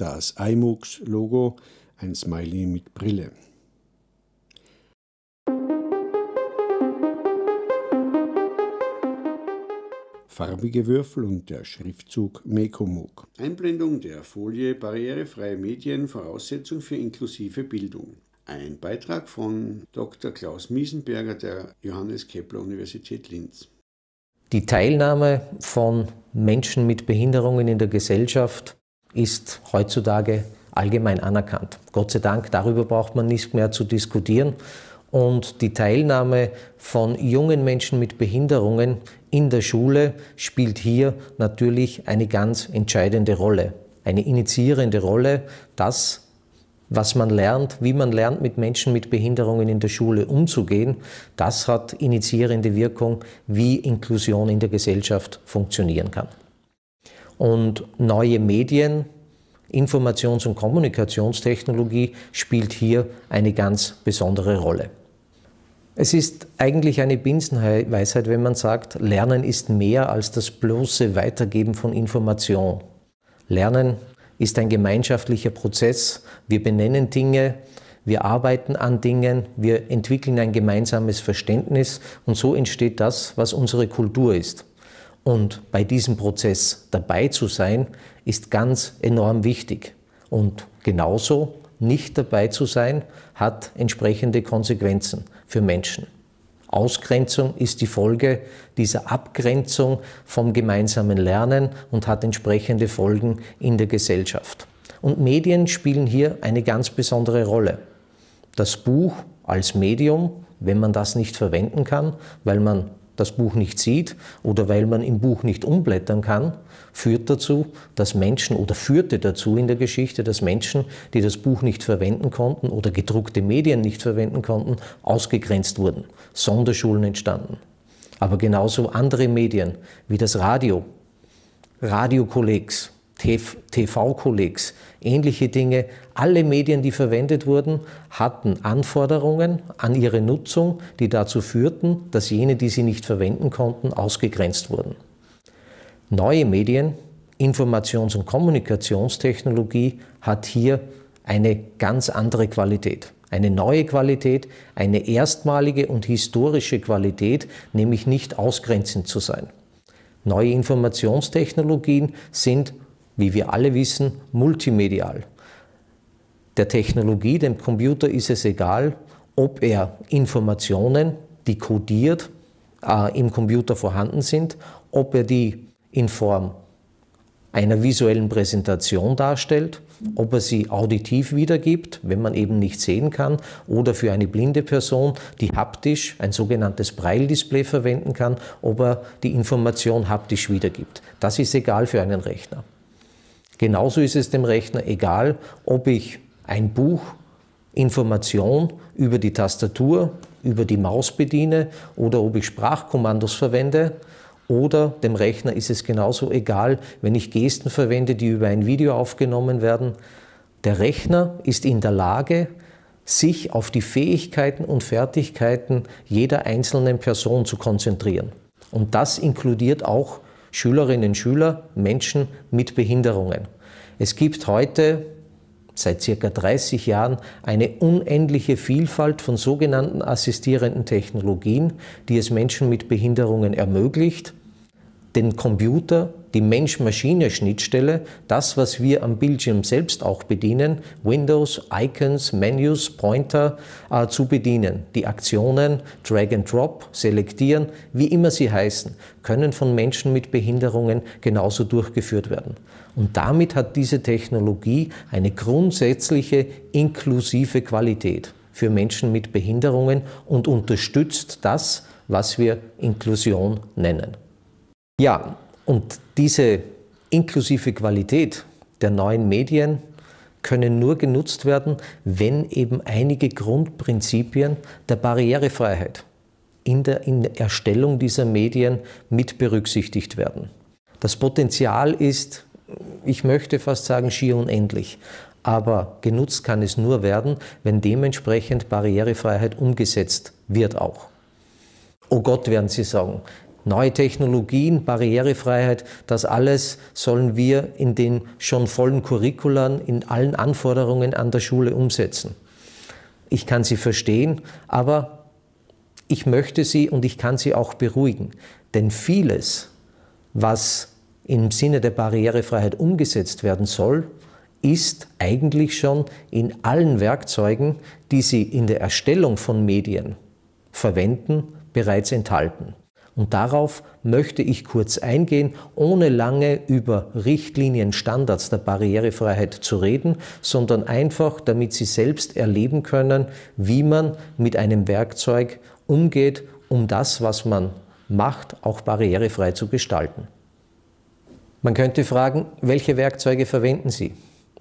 das iMux-Logo, ein Smiley mit Brille. Farbige Würfel und der Schriftzug Mekomuk. Einblendung der Folie Barrierefreie Medien Voraussetzung für inklusive Bildung. Ein Beitrag von Dr. Klaus Miesenberger der Johannes Kepler Universität Linz. Die Teilnahme von Menschen mit Behinderungen in der Gesellschaft ist heutzutage allgemein anerkannt. Gott sei Dank, darüber braucht man nicht mehr zu diskutieren. Und die Teilnahme von jungen Menschen mit Behinderungen in der Schule spielt hier natürlich eine ganz entscheidende Rolle, eine initiierende Rolle, dass was man lernt, wie man lernt, mit Menschen mit Behinderungen in der Schule umzugehen, das hat initiierende Wirkung, wie Inklusion in der Gesellschaft funktionieren kann. Und neue Medien, Informations- und Kommunikationstechnologie spielt hier eine ganz besondere Rolle. Es ist eigentlich eine Binsenweisheit, wenn man sagt, Lernen ist mehr als das bloße Weitergeben von Information. Lernen ist ein gemeinschaftlicher Prozess. Wir benennen Dinge, wir arbeiten an Dingen, wir entwickeln ein gemeinsames Verständnis und so entsteht das, was unsere Kultur ist. Und bei diesem Prozess dabei zu sein, ist ganz enorm wichtig. Und genauso nicht dabei zu sein, hat entsprechende Konsequenzen für Menschen. Ausgrenzung ist die Folge dieser Abgrenzung vom gemeinsamen Lernen und hat entsprechende Folgen in der Gesellschaft. Und Medien spielen hier eine ganz besondere Rolle. Das Buch als Medium, wenn man das nicht verwenden kann, weil man das Buch nicht sieht oder weil man im Buch nicht umblättern kann, führt dazu, dass Menschen oder führte dazu in der Geschichte, dass Menschen, die das Buch nicht verwenden konnten oder gedruckte Medien nicht verwenden konnten, ausgegrenzt wurden, Sonderschulen entstanden. Aber genauso andere Medien wie das Radio, Radiokollegs, TV-Kollegs, ähnliche Dinge. Alle Medien, die verwendet wurden, hatten Anforderungen an ihre Nutzung, die dazu führten, dass jene, die sie nicht verwenden konnten, ausgegrenzt wurden. Neue Medien, Informations- und Kommunikationstechnologie hat hier eine ganz andere Qualität. Eine neue Qualität, eine erstmalige und historische Qualität, nämlich nicht ausgrenzend zu sein. Neue Informationstechnologien sind wie wir alle wissen, multimedial. Der Technologie, dem Computer ist es egal, ob er Informationen, die kodiert äh, im Computer vorhanden sind, ob er die in Form einer visuellen Präsentation darstellt, ob er sie auditiv wiedergibt, wenn man eben nicht sehen kann, oder für eine blinde Person, die haptisch ein sogenanntes Braille-Display verwenden kann, ob er die Information haptisch wiedergibt. Das ist egal für einen Rechner. Genauso ist es dem Rechner egal, ob ich ein Buch, Information über die Tastatur, über die Maus bediene oder ob ich Sprachkommandos verwende. Oder dem Rechner ist es genauso egal, wenn ich Gesten verwende, die über ein Video aufgenommen werden. Der Rechner ist in der Lage, sich auf die Fähigkeiten und Fertigkeiten jeder einzelnen Person zu konzentrieren. Und das inkludiert auch Schülerinnen, Schüler, Menschen mit Behinderungen. Es gibt heute seit circa 30 Jahren eine unendliche Vielfalt von sogenannten assistierenden Technologien, die es Menschen mit Behinderungen ermöglicht, den Computer, die Mensch-Maschine-Schnittstelle, das, was wir am Bildschirm selbst auch bedienen, Windows, Icons, Menus, Pointer äh, zu bedienen. Die Aktionen, Drag and Drop, Selektieren, wie immer sie heißen, können von Menschen mit Behinderungen genauso durchgeführt werden. Und damit hat diese Technologie eine grundsätzliche inklusive Qualität für Menschen mit Behinderungen und unterstützt das, was wir Inklusion nennen. Ja, und diese inklusive Qualität der neuen Medien können nur genutzt werden, wenn eben einige Grundprinzipien der Barrierefreiheit in der, in der Erstellung dieser Medien mit berücksichtigt werden. Das Potenzial ist, ich möchte fast sagen, schier unendlich. Aber genutzt kann es nur werden, wenn dementsprechend Barrierefreiheit umgesetzt wird auch. Oh Gott, werden Sie sagen, neue Technologien, Barrierefreiheit, das alles sollen wir in den schon vollen Curricularen, in allen Anforderungen an der Schule umsetzen. Ich kann sie verstehen, aber ich möchte sie und ich kann sie auch beruhigen. Denn vieles, was im Sinne der Barrierefreiheit umgesetzt werden soll, ist eigentlich schon in allen Werkzeugen, die Sie in der Erstellung von Medien verwenden, bereits enthalten. Und darauf möchte ich kurz eingehen, ohne lange über Richtlinien, Standards der Barrierefreiheit zu reden, sondern einfach, damit Sie selbst erleben können, wie man mit einem Werkzeug umgeht, um das, was man macht, auch barrierefrei zu gestalten. Man könnte fragen, welche Werkzeuge verwenden Sie?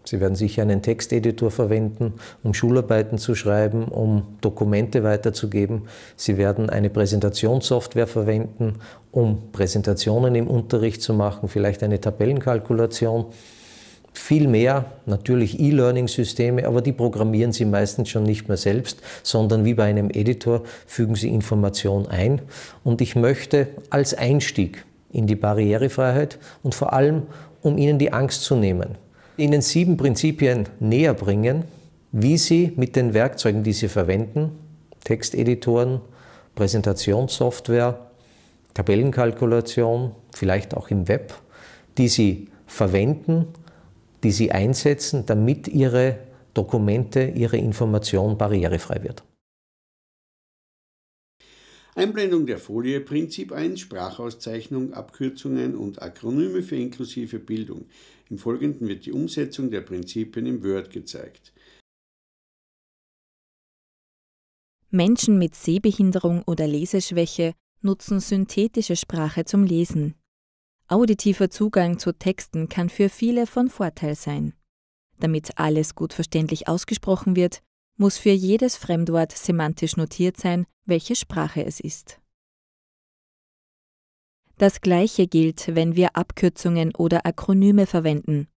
Sie werden sicher einen Texteditor verwenden, um Schularbeiten zu schreiben, um Dokumente weiterzugeben. Sie werden eine Präsentationssoftware verwenden, um Präsentationen im Unterricht zu machen, vielleicht eine Tabellenkalkulation. Viel mehr natürlich E-Learning-Systeme, aber die programmieren Sie meistens schon nicht mehr selbst, sondern wie bei einem Editor fügen Sie Informationen ein. Und ich möchte als Einstieg in die Barrierefreiheit und vor allem, um Ihnen die Angst zu nehmen, Ihnen sieben Prinzipien näher bringen, wie Sie mit den Werkzeugen, die Sie verwenden, Texteditoren, Präsentationssoftware, Tabellenkalkulation, vielleicht auch im Web, die Sie verwenden, die Sie einsetzen, damit Ihre Dokumente, Ihre Information barrierefrei wird. Einblendung der Folie, Prinzip 1, Sprachauszeichnung, Abkürzungen und Akronyme für inklusive Bildung. Im Folgenden wird die Umsetzung der Prinzipien im Word gezeigt. Menschen mit Sehbehinderung oder Leseschwäche nutzen synthetische Sprache zum Lesen. Auditiver Zugang zu Texten kann für viele von Vorteil sein. Damit alles gut verständlich ausgesprochen wird, muss für jedes Fremdwort semantisch notiert sein, welche Sprache es ist. Das gleiche gilt, wenn wir Abkürzungen oder Akronyme verwenden.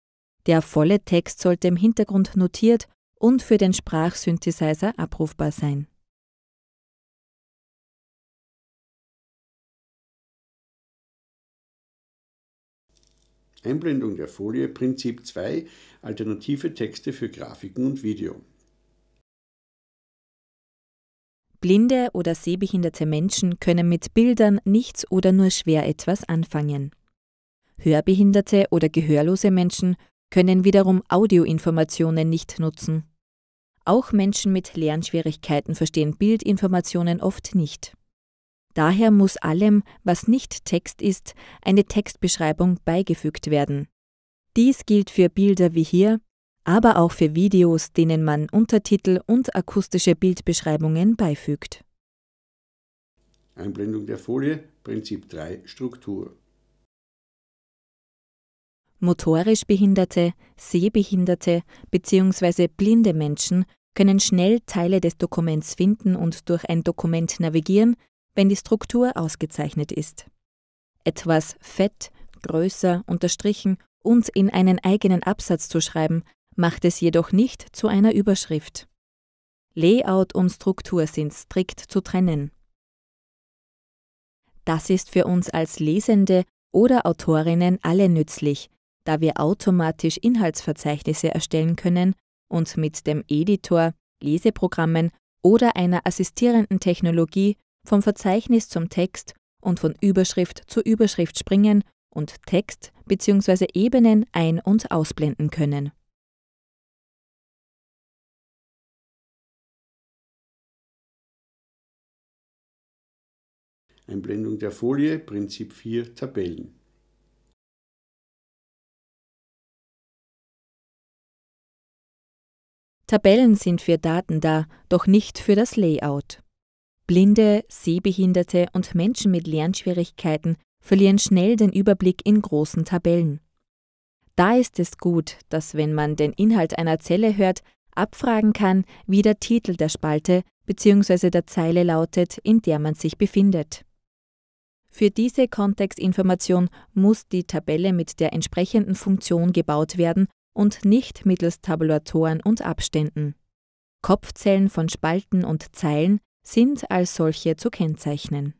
Der volle Text sollte im Hintergrund notiert und für den Sprachsynthesizer abrufbar sein. Einblendung der Folie Prinzip 2 Alternative Texte für Grafiken und Video Blinde oder sehbehinderte Menschen können mit Bildern nichts oder nur schwer etwas anfangen. Hörbehinderte oder gehörlose Menschen können wiederum Audioinformationen nicht nutzen. Auch Menschen mit Lernschwierigkeiten verstehen Bildinformationen oft nicht. Daher muss allem, was nicht Text ist, eine Textbeschreibung beigefügt werden. Dies gilt für Bilder wie hier, aber auch für Videos, denen man Untertitel und akustische Bildbeschreibungen beifügt. Einblendung der Folie, Prinzip 3, Struktur. Motorisch Behinderte, Sehbehinderte bzw. blinde Menschen können schnell Teile des Dokuments finden und durch ein Dokument navigieren, wenn die Struktur ausgezeichnet ist. Etwas fett, größer, unterstrichen und in einen eigenen Absatz zu schreiben, macht es jedoch nicht zu einer Überschrift. Layout und Struktur sind strikt zu trennen. Das ist für uns als Lesende oder Autorinnen alle nützlich, da wir automatisch Inhaltsverzeichnisse erstellen können und mit dem Editor, Leseprogrammen oder einer assistierenden Technologie vom Verzeichnis zum Text und von Überschrift zu Überschrift springen und Text bzw. Ebenen ein- und ausblenden können. Einblendung der Folie, Prinzip 4, Tabellen. Tabellen sind für Daten da, doch nicht für das Layout. Blinde, Sehbehinderte und Menschen mit Lernschwierigkeiten verlieren schnell den Überblick in großen Tabellen. Da ist es gut, dass wenn man den Inhalt einer Zelle hört, abfragen kann, wie der Titel der Spalte bzw. der Zeile lautet, in der man sich befindet. Für diese Kontextinformation muss die Tabelle mit der entsprechenden Funktion gebaut werden und nicht mittels Tabulatoren und Abständen. Kopfzellen von Spalten und Zeilen sind als solche zu kennzeichnen.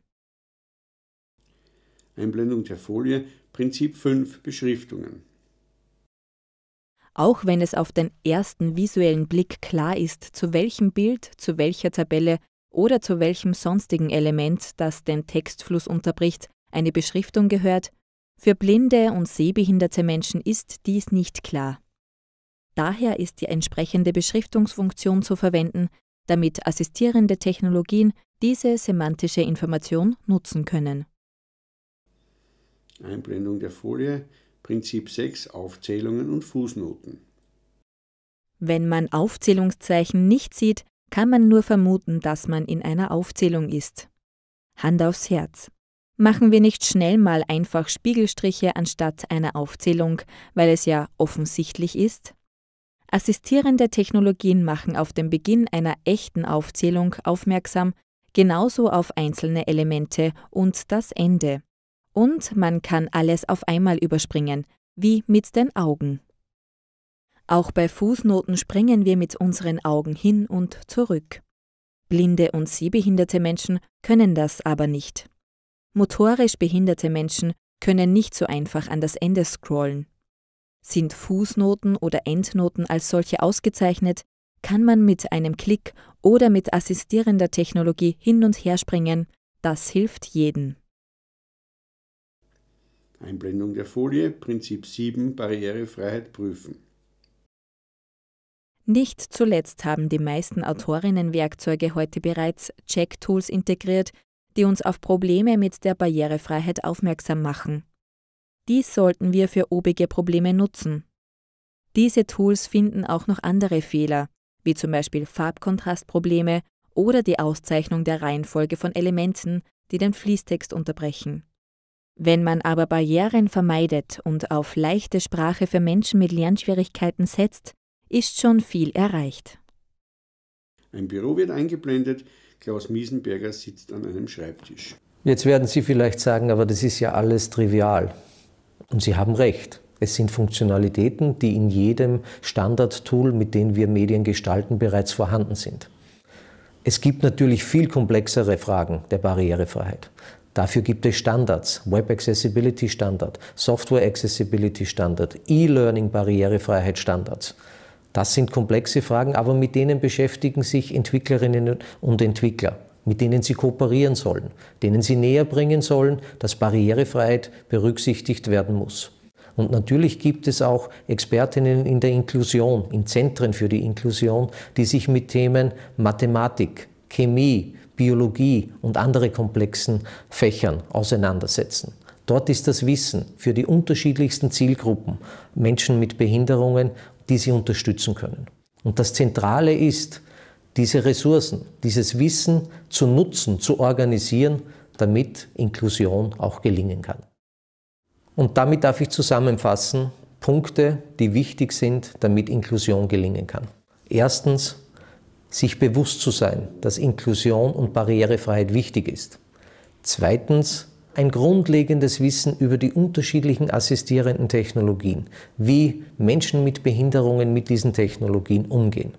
Einblendung der Folie Prinzip 5 Beschriftungen. Auch wenn es auf den ersten visuellen Blick klar ist, zu welchem Bild, zu welcher Tabelle oder zu welchem sonstigen Element, das den Textfluss unterbricht, eine Beschriftung gehört, für blinde und sehbehinderte Menschen ist dies nicht klar. Daher ist die entsprechende Beschriftungsfunktion zu verwenden, damit assistierende Technologien diese semantische Information nutzen können. Einblendung der Folie, Prinzip 6, Aufzählungen und Fußnoten. Wenn man Aufzählungszeichen nicht sieht, kann man nur vermuten, dass man in einer Aufzählung ist. Hand aufs Herz. Machen wir nicht schnell mal einfach Spiegelstriche anstatt einer Aufzählung, weil es ja offensichtlich ist? Assistierende Technologien machen auf den Beginn einer echten Aufzählung aufmerksam, genauso auf einzelne Elemente und das Ende. Und man kann alles auf einmal überspringen, wie mit den Augen. Auch bei Fußnoten springen wir mit unseren Augen hin und zurück. Blinde und sehbehinderte Menschen können das aber nicht. Motorisch behinderte Menschen können nicht so einfach an das Ende scrollen. Sind Fußnoten oder Endnoten als solche ausgezeichnet, kann man mit einem Klick oder mit assistierender Technologie hin und her springen, das hilft jeden. Einblendung der Folie, Prinzip 7, Barrierefreiheit prüfen. Nicht zuletzt haben die meisten Autorinnenwerkzeuge heute bereits Check-Tools integriert, die uns auf Probleme mit der Barrierefreiheit aufmerksam machen. Dies sollten wir für obige Probleme nutzen. Diese Tools finden auch noch andere Fehler, wie zum Beispiel Farbkontrastprobleme oder die Auszeichnung der Reihenfolge von Elementen, die den Fließtext unterbrechen. Wenn man aber Barrieren vermeidet und auf leichte Sprache für Menschen mit Lernschwierigkeiten setzt, ist schon viel erreicht. Ein Büro wird eingeblendet, Klaus Miesenberger sitzt an einem Schreibtisch. Jetzt werden Sie vielleicht sagen, aber das ist ja alles trivial. Und Sie haben recht. Es sind Funktionalitäten, die in jedem Standardtool, mit dem wir Medien gestalten, bereits vorhanden sind. Es gibt natürlich viel komplexere Fragen der Barrierefreiheit. Dafür gibt es Standards, Web Accessibility Standard, Software Accessibility Standard, E-Learning Barrierefreiheit Standards. Das sind komplexe Fragen, aber mit denen beschäftigen sich Entwicklerinnen und Entwickler, mit denen sie kooperieren sollen, denen sie näher bringen sollen, dass Barrierefreiheit berücksichtigt werden muss. Und natürlich gibt es auch Expertinnen in der Inklusion, in Zentren für die Inklusion, die sich mit Themen Mathematik, Chemie, Biologie und andere komplexen Fächern auseinandersetzen. Dort ist das Wissen für die unterschiedlichsten Zielgruppen, Menschen mit Behinderungen die sie unterstützen können. Und das Zentrale ist, diese Ressourcen, dieses Wissen zu nutzen, zu organisieren, damit Inklusion auch gelingen kann. Und damit darf ich zusammenfassen, Punkte, die wichtig sind, damit Inklusion gelingen kann. Erstens, sich bewusst zu sein, dass Inklusion und Barrierefreiheit wichtig ist. Zweitens, ein grundlegendes Wissen über die unterschiedlichen assistierenden Technologien, wie Menschen mit Behinderungen mit diesen Technologien umgehen.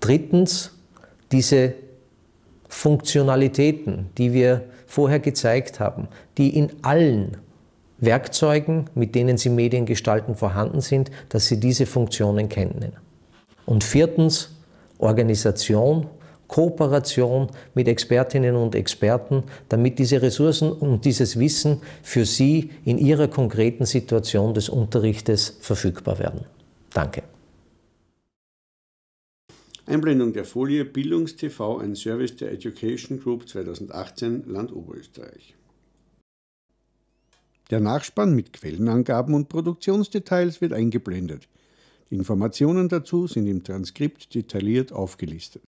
Drittens, diese Funktionalitäten, die wir vorher gezeigt haben, die in allen Werkzeugen, mit denen Sie Medien gestalten, vorhanden sind, dass Sie diese Funktionen kennen. Und viertens, Organisation Kooperation mit Expertinnen und Experten, damit diese Ressourcen und dieses Wissen für Sie in Ihrer konkreten Situation des Unterrichtes verfügbar werden. Danke. Einblendung der Folie BildungsTV, ein Service der Education Group 2018 Land Oberösterreich. Der Nachspann mit Quellenangaben und Produktionsdetails wird eingeblendet. Die Informationen dazu sind im Transkript detailliert aufgelistet.